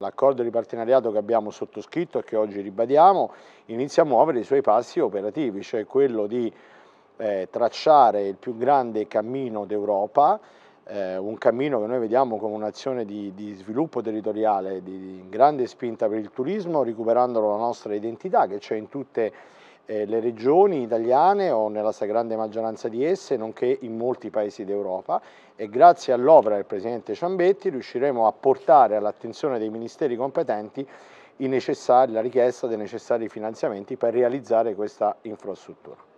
L'accordo di partenariato che abbiamo sottoscritto e che oggi ribadiamo inizia a muovere i suoi passi operativi, cioè quello di eh, tracciare il più grande cammino d'Europa, eh, un cammino che noi vediamo come un'azione di, di, sviluppo territoriale, di, di grande spinta per il turismo, recuperando la nostra identità che c'è in tutte le eh, le regioni italiane o nella stragrande maggioranza di esse, nonché in molti paesi d'Europa e grazie all'opera del Presidente Ciambetti riusciremo a portare all'attenzione dei ministeri competenti la richiesta dei necessari finanziamenti per realizzare questa infrastruttura.